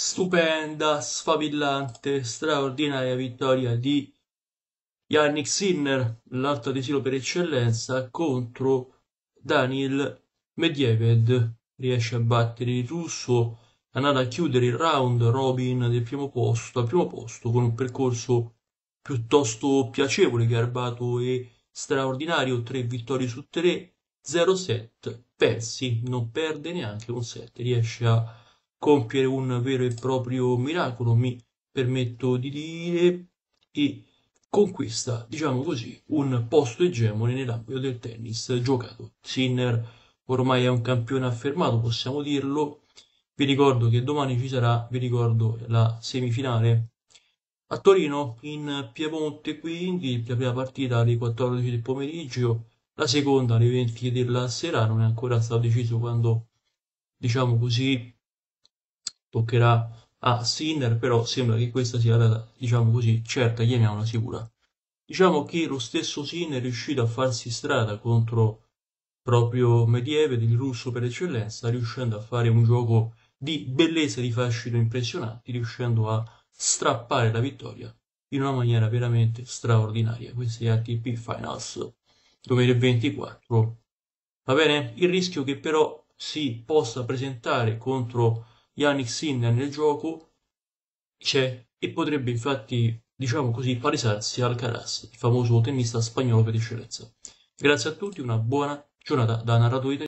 stupenda, sfavillante, straordinaria vittoria di Yannick Sinner, l'alto titolo per eccellenza, contro Daniel Medvedev. Riesce a battere il russo, andando a chiudere il round robin del primo posto, al primo posto con un percorso piuttosto piacevole, garbato e straordinario, 3 vittorie su 3, 0 set, persi, non perde neanche un set, riesce a compiere un vero e proprio miracolo, mi permetto di dire, e conquista, diciamo così, un posto egemone nell'ambito del tennis giocato. Sinner ormai è un campione affermato, possiamo dirlo. Vi ricordo che domani ci sarà, vi ricordo, la semifinale a Torino, in Piemonte, quindi la prima partita alle 14 del pomeriggio, la seconda alle 20 della sera, non è ancora stato deciso quando, diciamo così, toccherà a Sinner, però sembra che questa sia la data, diciamo così, certa, chiamiamola sicura. Diciamo che lo stesso Sinner è riuscito a farsi strada contro proprio Medvedev, il russo per eccellenza, riuscendo a fare un gioco di bellezza di fascino impressionanti, riuscendo a strappare la vittoria in una maniera veramente straordinaria. Questi è ATP Finals 2024. Va bene? Il rischio che però si possa presentare contro Yannick Sinner nel gioco c'è e potrebbe infatti, diciamo così, palesarsi al Caras, il famoso tennista spagnolo per eccellenza. Grazie a tutti, una buona giornata da narratore